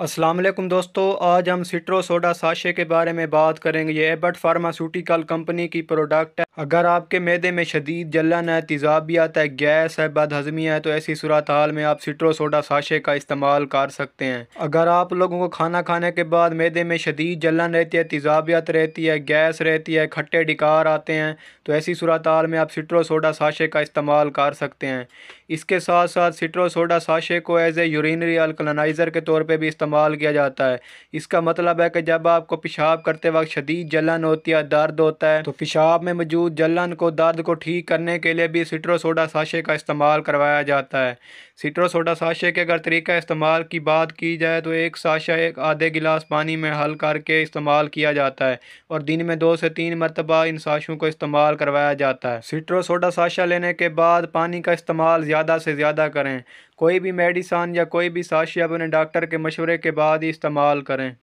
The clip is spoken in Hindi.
अस्सलाम वालेकुम दोस्तों आज हम सिट्रो सोडा साशे के बारे में बात करेंगे ये एबट फार्मास्यूटिकल कंपनी की प्रोडक्ट है अगर आपके मैदे में शदीद जलन है तेजाब भी आता है गैस है बदहजमी है तो ऐसी सूरत हाल में आप सिट्रो सोडा साशे का इस्तेमाल कर सकते हैं अगर आप लोगों को खाना खाने के बाद मैदे में शदीद जलन रहती है तेजाबियात रहती है गैस रहती है खट्टे डिकार आते हैं तो ऐसी सूरत हाल में आप सिट्रो सोडा साशे का इस्तेमाल कर सकते हैं इसके साथ साथ सिट्रो सोडा साशे को एज़ ए यूरिनरी अल्कलनाइज़र के तौर पर भी इस्तेमाल किया जाता है इसका मतलब है कि जब आपको पेशाब करते वक्त शदीद जलन होती है दर्द होता है तो पेशाब में मौजूद जलन को दर्द को ठीक करने के लिए भी सिट्रोसोडा साशे का इस्तेमाल करवाया जाता है सिट्रोसोडा साशे के अगर तरीका इस्तेमाल की बात की जाए तो एक साशा एक आधे गिलास पानी में हल करके इस्तेमाल किया जाता है और दिन में दो से तीन मरतबा इन साशों को इस्तेमाल करवाया जाता है सिट्रोसोडा साशा लेने के बाद पानी का इस्तेमाल ज़्यादा से ज़्यादा करें कोई भी मेडिसन या कोई भी साशिया अपने डॉक्टर के मशवरे के बाद ही इस्तेमाल करें